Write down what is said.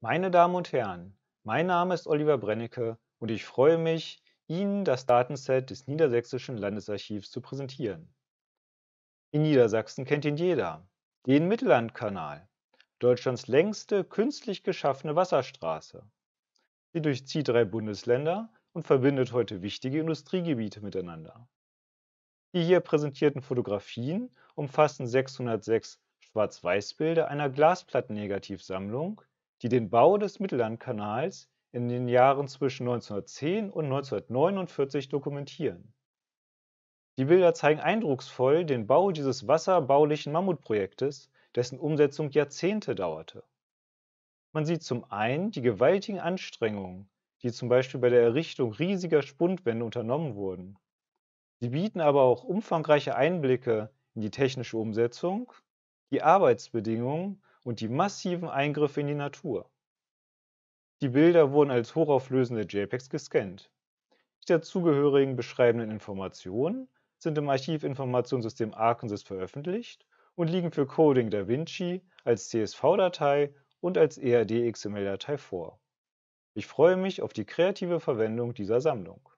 Meine Damen und Herren, mein Name ist Oliver Brennecke und ich freue mich, Ihnen das Datenset des Niedersächsischen Landesarchivs zu präsentieren. In Niedersachsen kennt ihn jeder, den Mittellandkanal, Deutschlands längste künstlich geschaffene Wasserstraße. Sie durchzieht drei Bundesländer und verbindet heute wichtige Industriegebiete miteinander. Die hier präsentierten Fotografien umfassen 606 Schwarz-Weiß-Bilder einer Glasplatten-Negativsammlung, die den Bau des Mittellandkanals in den Jahren zwischen 1910 und 1949 dokumentieren. Die Bilder zeigen eindrucksvoll den Bau dieses wasserbaulichen Mammutprojektes, dessen Umsetzung Jahrzehnte dauerte. Man sieht zum einen die gewaltigen Anstrengungen, die zum Beispiel bei der Errichtung riesiger Spundwände unternommen wurden. Sie bieten aber auch umfangreiche Einblicke in die technische Umsetzung, die Arbeitsbedingungen und die massiven Eingriffe in die Natur. Die Bilder wurden als hochauflösende JPEGs gescannt. Die dazugehörigen beschreibenden Informationen sind im Archivinformationssystem Arkansas veröffentlicht und liegen für Coding DaVinci als CSV-Datei und als ERD-XML-Datei vor. Ich freue mich auf die kreative Verwendung dieser Sammlung.